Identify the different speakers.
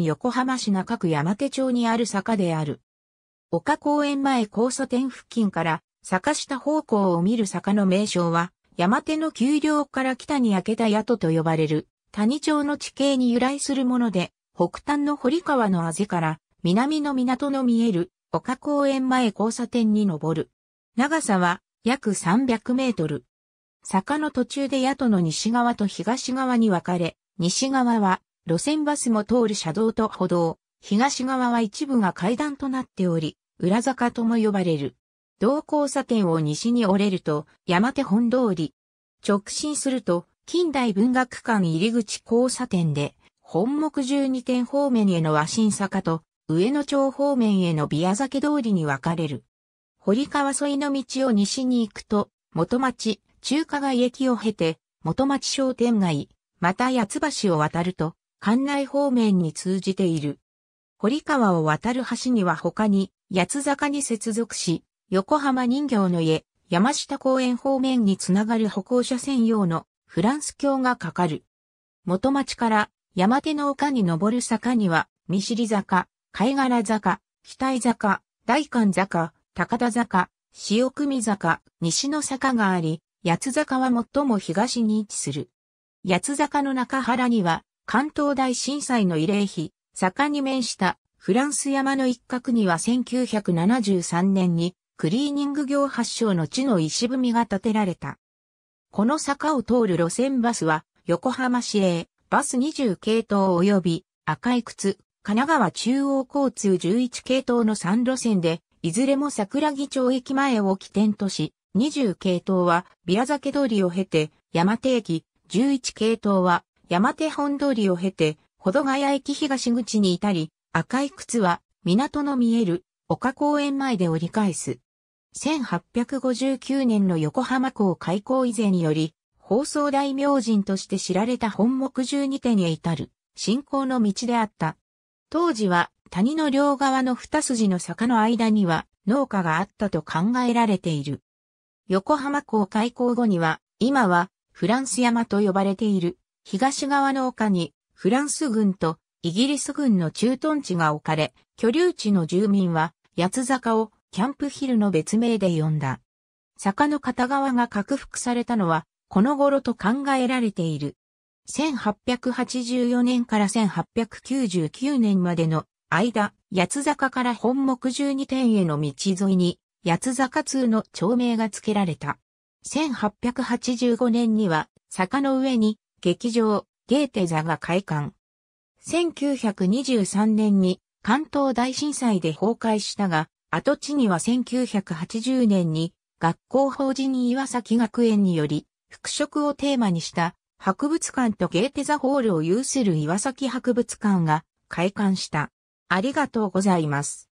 Speaker 1: 横浜市中区山手町にある坂である。丘公園前交差点付近から坂下方向を見る坂の名称は、山手の丘陵から北に開けた宿と呼ばれる谷町の地形に由来するもので、北端の堀川のあぜから南の港の見える丘公園前交差点に登る。長さは約300メートル。坂の途中で宿の西側と東側に分かれ、西側は路線バスも通る車道と歩道、東側は一部が階段となっており、裏坂とも呼ばれる。同交差点を西に折れると、山手本通り。直進すると、近代文学館入り口交差点で、本木十二点方面への和新坂と、上野町方面への宮酒通りに分かれる。堀川沿いの道を西に行くと、元町、中華街駅を経て、元町商店街、また八橋を渡ると、関内方面に通じている。堀川を渡る橋には他に、八坂に接続し、横浜人形の家、山下公園方面につながる歩行者専用のフランス橋がかかる。元町から山手の丘に登る坂には、見知り坂、貝殻坂、北井坂、大観坂、高田坂、潮組坂、西の坂があり、八坂は最も東に位置する。八坂の中原には、関東大震災の慰霊碑、坂に面したフランス山の一角には1973年にクリーニング業発祥の地の石踏みが建てられた。この坂を通る路線バスは横浜市営バス20系統及び赤い靴、神奈川中央交通11系統の3路線で、いずれも桜木町駅前を起点とし、20系統は、ビ崎酒通りを経て、山手駅、11系統は、山手本通りを経て、保土ヶ谷駅東口に至り、赤い靴は港の見える丘公園前で折り返す。1859年の横浜港開港以前により、放送大名人として知られた本木12点へ至る、信仰の道であった。当時は谷の両側の二筋の坂の間には農家があったと考えられている。横浜港開港後には、今はフランス山と呼ばれている東側の丘にフランス軍とイギリス軍の駐屯地が置かれ、居留地の住民は八つ坂をキャンプヒルの別名で呼んだ。坂の片側が拡幅されたのはこの頃と考えられている。1884年から1899年までの間、八つ坂から本木12点への道沿いに、八つ坂通の町名が付けられた。1885年には、坂の上に劇場、ゲーテ座が開館。1923年に関東大震災で崩壊したが、跡地には1980年に学校法人岩崎学園により、復職をテーマにした博物館とゲーテザホールを有する岩崎博物館が開館した。ありがとうございます。